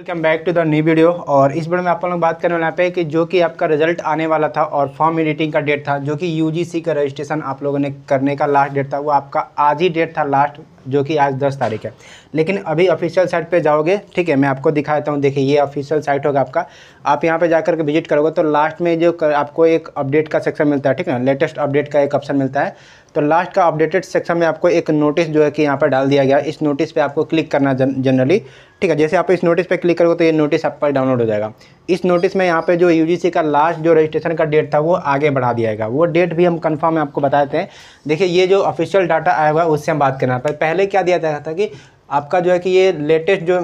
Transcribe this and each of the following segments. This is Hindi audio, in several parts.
welcome back to the new video और इस वीडियो में आप लोग बात करने वाला पे कि जो कि आपका रिजल्ट आने वाला था और फॉर्म एडिटिंग का डेट था जो कि यूजीसी का रजिस्ट्रेशन आप लोगों ने करने का लास्ट डेट था वो आपका आज ही डेट था लास्ट जो कि आज दस तारीख है लेकिन अभी ऑफिशियल साइट पे जाओगे ठीक है मैं आपको देता हूँ देखिए ये ऑफिशियल साइट होगा आपका आप यहाँ पे जाकर के विजिट करोगे तो लास्ट में जो कर, आपको एक अपडेट का सेक्शन मिलता है ठीक है ना लेटेस्ट अपडेट का एक ऑप्शन मिलता है तो लास्ट का अपडेटेड सेक्शन में आपको एक नोटिस जो है कि यहाँ पर डाल दिया गया इस नोटिस पर आपको क्लिक करना जनरली ठीक है जैसे आप इस नोटिस पे क्लिक करोगे तो ये नोटिस आपका डाउनलोड हो जाएगा इस नोटिस में यहाँ पे जो यूजीसी का लास्ट जो रजिस्ट्रेशन का डेट था वो आगे बढ़ा दिया गया वो डेट भी हम कन्फर्म आपको बताते हैं देखिए ये जो ऑफिशियल डाटा आया हुआ है उससे हम बात करना पहले पहले क्या दिया जाता था कि आपका जो है कि ये लेटेस्ट जो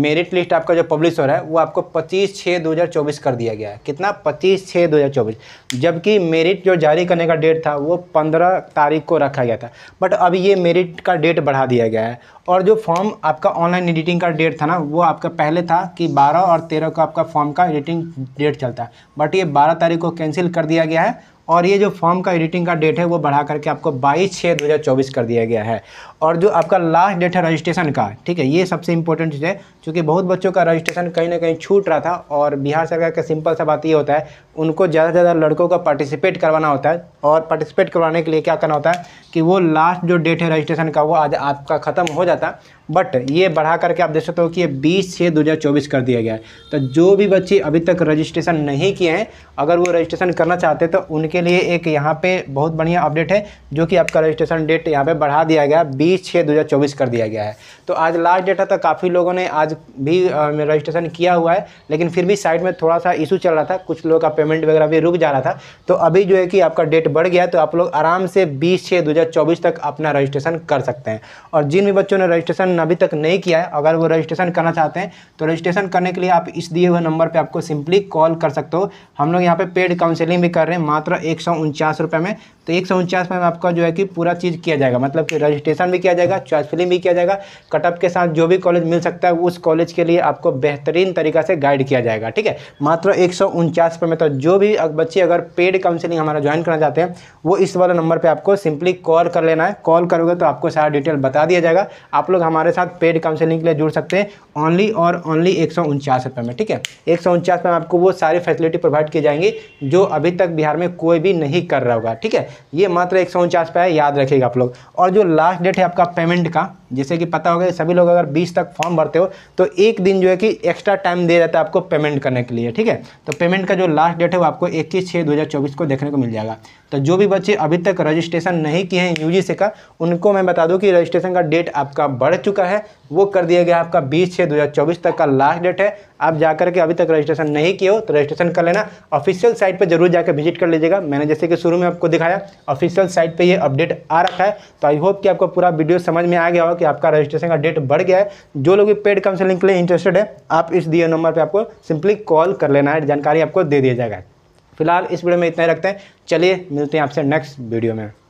मेरिट लिस्ट आपका जो पब्लिश हो रहा है वो आपको 25 छः 2024 कर दिया गया है कितना 25 छः 2024 जबकि मेरिट जो जारी करने का डेट था वो 15 तारीख को रखा गया था बट अब ये मेरिट का डेट बढ़ा दिया गया है और जो फॉर्म आपका ऑनलाइन एडिटिंग का डेट था ना वो आपका पहले था कि 12 और 13 को आपका फॉर्म का एडिटिंग डेट चलता है बट ये 12 तारीख को कैंसिल कर दिया गया है और ये जो फॉर्म का एडिटिंग का डेट है वो बढ़ा करके आपको 22 छः 2024 कर दिया गया है और जो आपका लास्ट डेट है रजिस्ट्रेशन का ठीक है ये सबसे इंपॉर्टेंट चीज़ है क्योंकि बहुत बच्चों का रजिस्ट्रेशन कहीं ना कहीं छूट रहा था और बिहार सरकार का सिंपल सा बात ये होता है उनको ज़्यादा से ज़्यादा लड़कों का पार्टिसिपेट करवाना होता है और पार्टिसिपेट करवाने के लिए क्या करना होता है कि वो लास्ट जो डेट है रजिस्ट्रेशन का वो आज आपका ख़त्म हो जाता है बट ये बढ़ा करके आप देख सकते हो कि ये बीस छः दो हज़ार चौबीस कर दिया गया है तो जो भी बच्चे अभी तक रजिस्ट्रेशन नहीं किए हैं अगर वो रजिस्ट्रेशन करना चाहते हैं तो उनके लिए एक यहाँ पे बहुत बढ़िया अपडेट है जो कि आपका रजिस्ट्रेशन डेट यहाँ पे बढ़ा दिया गया बीस छः दो हज़ार चौबीस कर दिया गया है तो आज लास्ट डेट है तो काफ़ी लोगों ने आज भी रजिस्ट्रेशन किया हुआ है लेकिन फिर भी साइड में थोड़ा सा इशू चल रहा था कुछ लोगों का पेमेंट वगैरह भी रुक जा रहा था तो अभी जो है कि आपका डेट बढ़ गया तो आप लोग आराम से बीस छः दो तक अपना रजिस्ट्रेशन कर सकते हैं और जिन भी बच्चों ने रजिस्ट्रेशन रजिस्ट्रेशन अभी तक नहीं किया है अगर वो रजिस्ट्रेशन करना चाहते हैं तो रजिस्ट्रेशन करने के लिए आप इस दिए हुए नंबर पे आपको सिंपली कॉल कर सकते हो हम लोग यहाँ पे पेड काउंसिलिंग भी कर रहे हैं मात्र एक सौ में तो एक सौ उनचास में आपका जो है कि पूरा चीज़ किया जाएगा मतलब कि रजिस्ट्रेशन भी किया जाएगा चॉइस फिलिंग भी किया जाएगा कटअप के साथ जो भी कॉलेज मिल सकता है उस कॉलेज के लिए आपको बेहतरीन तरीका से गाइड किया जाएगा ठीक है मात्र एक सौ उनचास में तो जो भी बच्चे अगर पेड काउंसिलिंग हमारा ज्वाइन करना चाहते हैं वो इस वाला नंबर पर आपको सिंपली कॉल कर लेना है कॉल करोगे तो आपको सारा डिटेल बता दिया जाएगा आप लोग हमारे हमारे साथ पेड काउंसलिंग के लिए जुड़ सकते हैं ओनली और ओनली एक सौ में ठीक है एक सौ में आपको वो सारी फैसिलिटी प्रोवाइड की जाएंगी जो अभी तक बिहार में कोई भी नहीं कर रहा होगा ठीक है ये मात्र एक सौ पे है याद रखिएगा आप लोग और जो लास्ट डेट है आपका पेमेंट का जैसे कि पता होगा सभी लोग अगर 20 तक फॉर्म भरते हो तो एक दिन जो है कि एक्स्ट्रा टाइम दिया जाता है आपको पेमेंट करने के लिए ठीक है तो पेमेंट का जो लास्ट डेट है वो आपको 21 छः 2024 को देखने को मिल जाएगा तो जो भी बच्चे अभी तक रजिस्ट्रेशन नहीं किए हैं यूजीसी का उनको मैं बता दूं कि रजिस्ट्रेशन का डेट आपका बढ़ चुका चुका है वो कर दिया गया आपका बीस छः 2024 तक का लास्ट डेट है आप जाकर के अभी तक रजिस्ट्रेशन नहीं किया हो तो रजिस्ट्रेशन कर लेना ऑफिशियल साइट पर जरूर जाकर विजिट कर लीजिएगा मैंने जैसे कि शुरू में आपको दिखाया ऑफिशियल साइट पर यह अपडेट आ रखा है तो आई होप कि आपको पूरा वीडियो समझ में आ गया हो कि आपका रजिस्ट्रेशन का डेट बढ़ गया है जो लोग भी पेड काउंसिलिंग के लिए इंटरेस्टेड है आप इस दिए नंबर पर आपको सिंपली कॉल कर लेना है जानकारी आपको दे दिया जाएगा फिलहाल इस वीडियो में इतना ही रखते हैं चलिए मिलते हैं आपसे नेक्स्ट वीडियो में